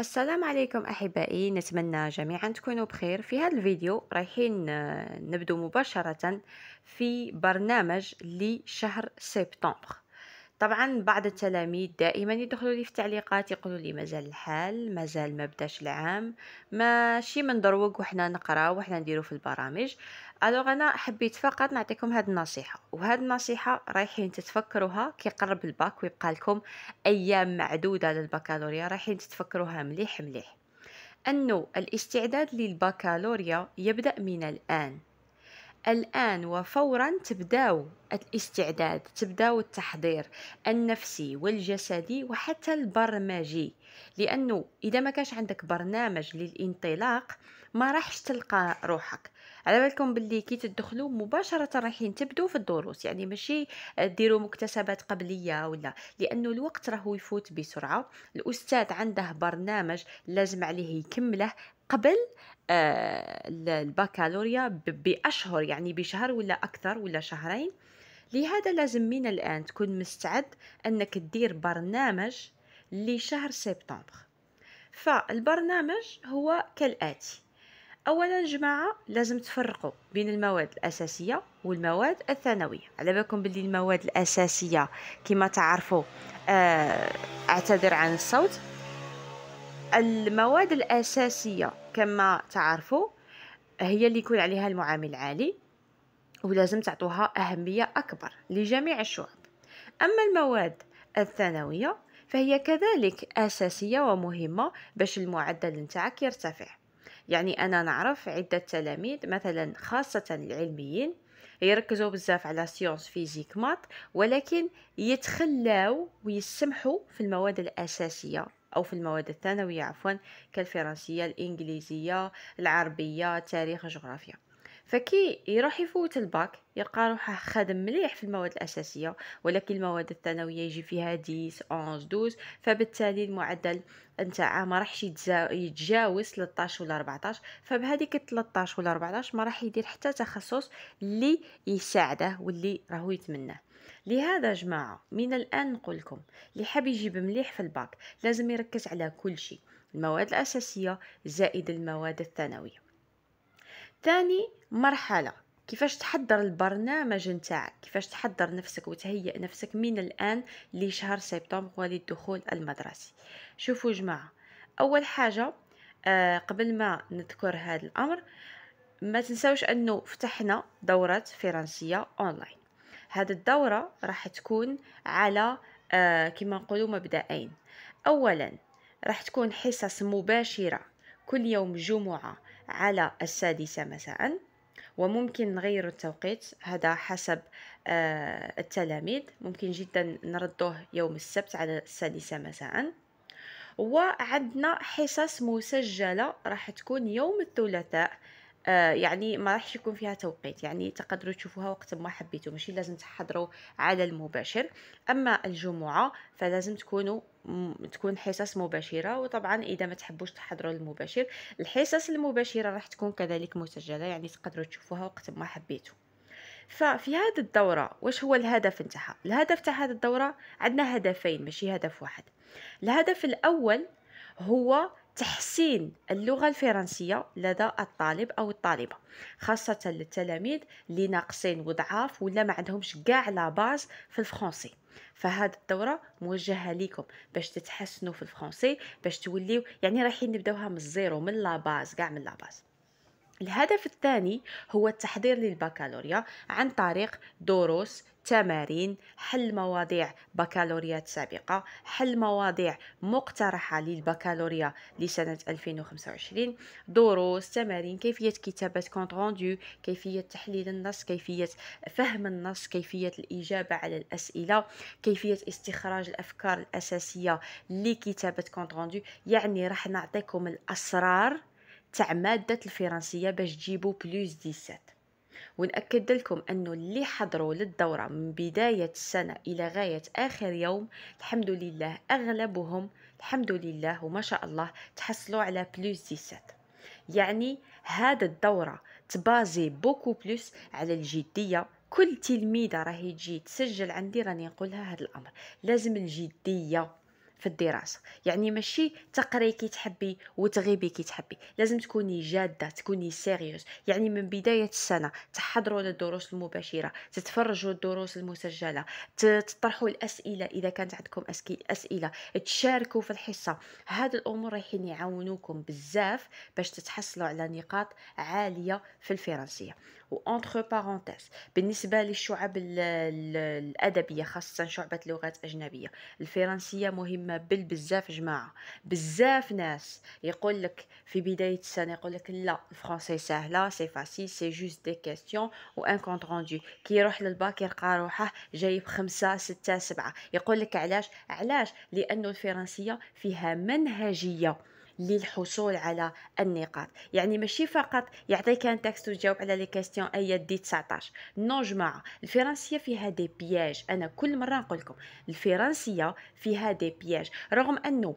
السلام عليكم احبائي نتمنى جميعا تكونوا بخير في هذا الفيديو رايحين آه، نبدو مباشره في برنامج لشهر سبتمبر طبعا بعض التلاميذ دائما يدخلوا لي في التعليقات يقولوا لي مازال الحال مازال ما بداش العام ماشي من دروق وحنا نقراو وحنا نديرو في البرامج الوغ انا حبيت فقط نعطيكم هاد النصيحه وهاد النصيحه رايحين تتفكروها كي قرب الباك ويبقى لكم ايام معدوده للبكالوريا رايحين تتفكروها مليح مليح انه الاستعداد للبكالوريا يبدا من الان الآن وفورا تبداو الاستعداد تبداو التحضير النفسي والجسدي وحتى البرمجي لأنه إذا ما كانش عندك برنامج للانطلاق ما راحش تلقى روحك على بالكم باللي كي تدخلوا مباشره رايحين تبدو في الدروس يعني ماشي آه، ديروا مكتسبات قبليه ولا لانه الوقت راهو يفوت بسرعه الاستاذ عنده برنامج لازم عليه يكمله قبل آه، البكالوريا باشهر يعني بشهر ولا اكثر ولا شهرين لهذا لازم من الان تكون مستعد انك تدير برنامج لشهر سبتمبر فالبرنامج هو كالاتي اولا جماعه لازم تفرقوا بين المواد الاساسيه والمواد الثانويه على بالكم باللي المواد الاساسيه كما تعرفوا آه، اعتذر عن الصوت المواد الاساسيه كما تعرفوا هي اللي يكون عليها المعامل العالي ولازم تعطوها اهميه اكبر لجميع الشعب اما المواد الثانويه فهي كذلك اساسيه ومهمه باش المعدل نتاعك يرتفع يعني أنا نعرف عدة تلاميذ مثلا خاصة العلميين يركزوا بزاف على سيونس فيزيك مات ولكن يتخلاو ويسمحوا في المواد الأساسية أو في المواد الثانوية عفوا كالفرنسية الإنجليزية العربية تاريخ جغرافيا فكي يروح يفوت الباك يلقى روحه خدم مليح في المواد الأساسية ولكن المواد الثانوية يجي فيها 10 11 12 فبالتالي المعدل نتاعها ما راحش يتجاوز 13 ولا 14 فبهذيك 13 ولا 14 ما راح يدير حتى تخصص اللي يساعده واللي راهو يتمناه لهذا جماعة من الآن نقول لكم اللي حاب يجيب مليح في الباك لازم يركز على كل شيء المواد الأساسية زائد المواد الثانوية ثاني مرحله كيفاش تحضر البرنامج نتاعك كيفاش تحضر نفسك وتهيئ نفسك من الان لشهر سبتمبر وللدخول المدرسي شوفوا جماعه اول حاجه آه قبل ما نذكر هذا الامر ما تنساوش انه فتحنا دوره فرنسيه اونلاين هذه الدوره راح تكون على آه كما نقولوا مبدأين اولا راح تكون حصص مباشره كل يوم جمعة على السادسة مساء وممكن نغير التوقيت هذا حسب آه، التلاميذ ممكن جدا نردوه يوم السبت على السادسة مساء وعندنا حصص مسجلة راح تكون يوم الثلاثاء آه، يعني ما راحش يكون فيها توقيت يعني تقدروا تشوفوها وقت ما حبيتوا ماشي لازم تحضروا على المباشر اما الجمعه فلازم تكونوا تكون حصص مباشرة وطبعا إذا ما تحبوش تحضروا المباشر الحصص المباشرة راح تكون كذلك مسجلة يعني تقدروا تشوفوها وقت ما حبيتوا ففي هذه الدورة واش هو الهدف نتاعها الهدف تاع هذه الدورة عندنا هدفين ماشي هدف واحد الهدف الأول هو تحسين اللغة الفرنسية لدى الطالب أو الطالبة خاصة للتلاميذ اللي ناقصين وضعاف ولا ما عندهمش كاع لا باز في الفرنسي فهاد الدورة موجهة ليكم باش تتحسنوا في الفرنسي باش توليو يعني رايحين نبداوها من الزيرو من لا باز كاع من لا باز الهدف الثاني هو التحضير للبكالوريا عن طريق دروس تمارين حل مواضيع بكالوريات سابقة حل مواضيع مقترحة للبكالوريا لسنة 2025 دروس تمارين كيفية كتابة كونت كيفية تحليل النص كيفية فهم النص كيفية الإجابة على الأسئلة كيفية استخراج الأفكار الأساسية لكتابة كونت يعني راح نعطيكم الأسرار تاع مادة الفرنسية باش تجيبوا بلوس 17 ونأكد لكم أنه اللي حضروا للدورة من بداية السنة إلى غاية آخر يوم الحمد لله أغلبهم الحمد لله وما شاء الله تحصلوا على بلوس 17 يعني هذا الدورة تبازي بوكو بلوس على الجدية كل تلميذة راهي تجي تسجل عندي راني نقولها هذا الأمر لازم الجدية في الدراسه يعني ماشي تقري كي تحبي وتغيبي كي تحبي لازم تكوني جاده تكوني سيريوس يعني من بدايه السنه تحضروا للدروس المباشره تتفرجوا الدروس المسجله تطرحوا الاسئله اذا كانت عندكم اسئله تشاركوا في الحصه هاد الامور رايحين يعاونوكم بزاف باش تتحصلوا على نقاط عاليه في الفرنسيه وانتر بارونتيز بالنسبه للشعب الادبيه خاصه شعبه لغات اجنبيه الفرنسيه مهمه بزاف جماعه بزاف ناس يقول لك في بدايه السنه يقول لك لا الفرنسي سهله سي فاسيل سي جوست دي كاستيون وان كونت روندي كي يروح للباك يلقى روحه جايب خمسة ستة سبعة يقول لك علاش علاش لانه الفرنسيه فيها منهجيه للحصول على النقاط يعني ماشي فقط يعطيك ان تكست وتجاوب على لي كاستيون اي دي 19 نو جماعه الفرنسيه فيها دي بياج انا كل مره نقول لكم الفرنسيه فيها دي بياج رغم انه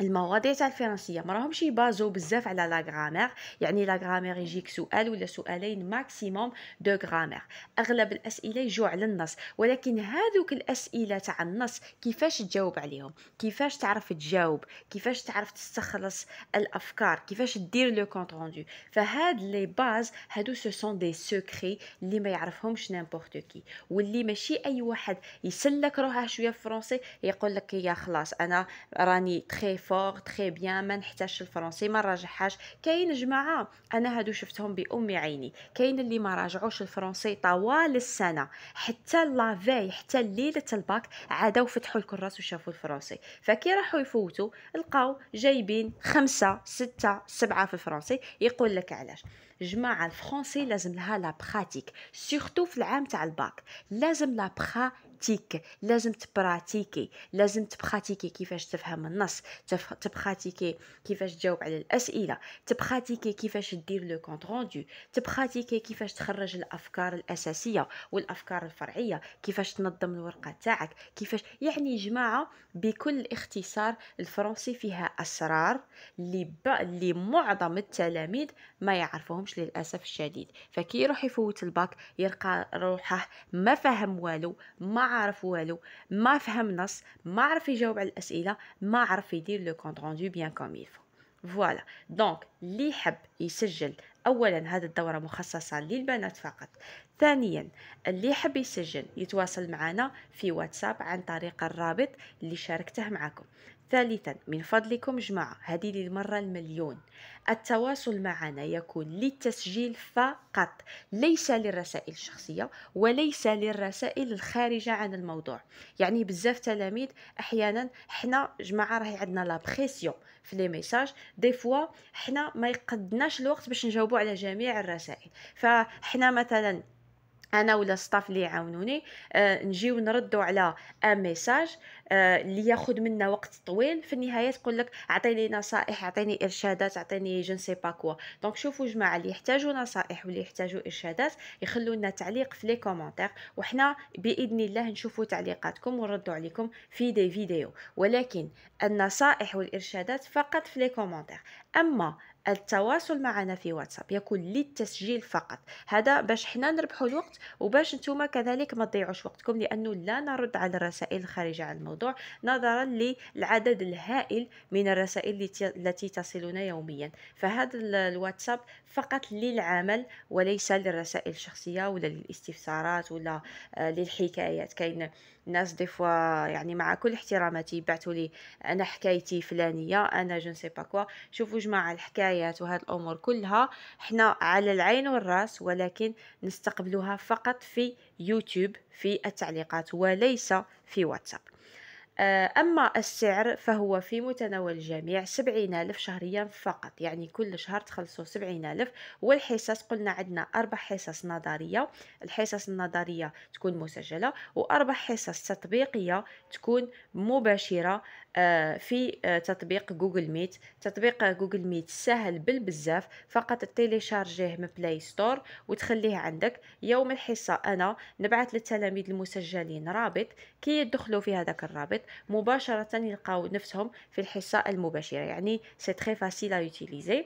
المواضيع تاع الفرنسيه ما راهمش يبازو بزاف على لا غرامير يعني لا غرامير يجيك سؤال ولا سؤالين ماكسيموم دو غرامير اغلب الاسئله يجوا على النص ولكن هذوك الاسئله تاع النص كيفاش تجاوب عليهم كيفاش تعرف تجاوب كيفاش تعرف تستخلص الافكار كيفاش دير لو كونت روندو فهاد لي باز هادو سو سون دي سكري اللي ما يعرفهمش نيمبورط كي واللي ماشي اي واحد يسلك روحه شويه في فرونسي يقول لك يا خلاص انا راني تري فور تري بيان ما نحتاجش الفرنسي ما نراجعهاش كاين جماعه انا هادو شفتهم بام عيني كاين اللي ما راجعوش الفرنسي طوال السنه حتى لافي حتى ليله الباك عادوا فتحوا الكراس وشافوا الفرنسي فكي راحوا يفوتوا لقاو جايبين خمسة ستة سبعة في الفرنسي يقول لك علاش جماعه الفرنسي لازم لها لا براتيك سورتو في العام تاع الباك لازم لا تيك لازم تبراتيكي لازم تبخاتيكي كيفاش تفهم النص تبخاتيكي كيفاش تجاوب على الاسئله تبخاتيكي كيفاش دير لو كونت روندو تبخاتيكي كيفاش تخرج الافكار الاساسيه والافكار الفرعيه كيفاش تنظم الورقه تاعك كيفاش يعني جماعه بكل اختصار الفرنسي فيها اسرار اللي ب... اللي معظم التلاميذ ما يعرفوهمش للاسف الشديد فكي يروح يفوت الباك يلقى روحه ما فهم والو ما عارف والو ما فهم نص ما عرف يجاوب على الاسئله ما عرف يدير لو كونت روندو بيان كوم يلفو فوالا دونك اللي يحب يسجل اولا هذه الدوره مخصصه للبنات فقط ثانيا اللي يحب يسجل يتواصل معنا في واتساب عن طريق الرابط اللي شاركته معكم ثالثا من فضلكم جماعة هذه للمرة المليون التواصل معنا يكون للتسجيل فقط ليس للرسائل الشخصية وليس للرسائل الخارجة عن الموضوع يعني بزاف تلاميذ أحيانا حنا جماعة راهي عندنا لا بريسيون في لي ميساج دي فوا حنا ما يقدناش الوقت باش نجاوبو على جميع الرسائل فحنا مثلا انا ولا الستاف اللي يعاونوني آه نجيو نردو على ان ميساج آه اللي ياخذ منا وقت طويل في النهايه تقول لك اعطيني نصائح اعطيني ارشادات اعطيني جون سي با كوا دونك شوفوا جماعه اللي يحتاجوا نصائح واللي يحتاجوا ارشادات يخلوا لنا تعليق في لي كومونتير وحنا باذن الله نشوفوا تعليقاتكم ونردوا عليكم في دي فيديو ولكن النصائح والارشادات فقط في لي كومونتير اما التواصل معنا في واتساب يكون للتسجيل فقط هذا باش حنا نربحوا الوقت وباش نتوما كذلك ما تضيعوش وقتكم لانه لا نرد على الرسائل الخارجه عن الموضوع نظرا للعدد الهائل من الرسائل التي تصلنا يوميا فهذا الواتساب فقط للعمل وليس للرسائل الشخصيه ولا للاستفسارات ولا آه، للحكايات كاين ناس دي فوا يعني مع كل احتراماتي بعثوا لي انا حكايتي فلانيه انا جون سي با كوا شوفوا مجمع الحكايات وهاد الامور كلها حنا على العين والراس ولكن نستقبلوها فقط في يوتيوب في التعليقات وليس في واتساب آه، أما السعر فهو في متناول الجميع سبعين ألف شهريا فقط يعني كل شهر تخلصوا سبعين ألف والحصص قلنا عندنا أربع حصص نظرية الحصص النظرية تكون مسجلة وأربع حصص تطبيقية تكون مباشرة آه، في آه، تطبيق جوجل ميت تطبيق جوجل ميت سهل بالبزاف فقط تيليشارجيه من بلاي ستور وتخليه عندك يوم الحصة أنا نبعث للتلاميذ المسجلين رابط كي يدخلوا في هذاك الرابط مباشرة يلقاو نفسهم في الحصة المباشرة يعني سي تري فاسيل ا يوتيليزي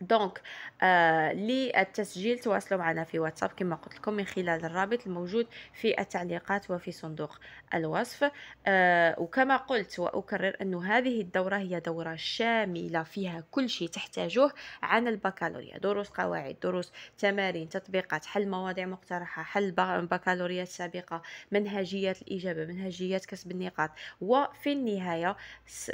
دونك آه للتسجيل تواصلوا معنا في واتساب كما قلت لكم من خلال الرابط الموجود في التعليقات وفي صندوق الوصف آه وكما قلت واكرر أن هذه الدوره هي دوره شامله فيها كل شيء تحتاجوه عن البكالوريا دروس قواعد دروس تمارين تطبيقات حل مواضيع مقترحه حل بكالوريات السابقه منهجيات الاجابه منهجيات كسب النقاط وفي النهايه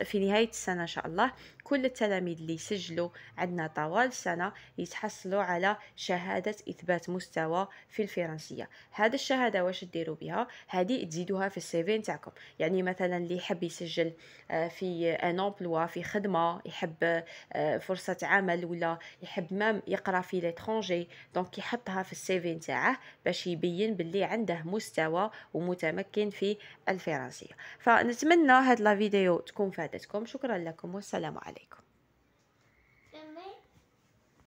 في نهايه السنه ان شاء الله كل التلاميذ اللي سجلوا عندنا طوال طوال سنة يتحصلوا على شهادة إثبات مستوى في الفرنسية هذا الشهادة واش ديروا بها هذه تزيدوها في السيفي نتاعكم يعني مثلا اللي يحب يسجل آه، في ان امبلوا في خدمة يحب آه، فرصة عمل ولا يحب مام يقرا في ليترونجي دونك يحطها في السيفي نتاعه باش يبين باللي عنده مستوى ومتمكن في الفرنسية فنتمنى هاد لا فيديو تكون فادتكم شكرا لكم والسلام عليكم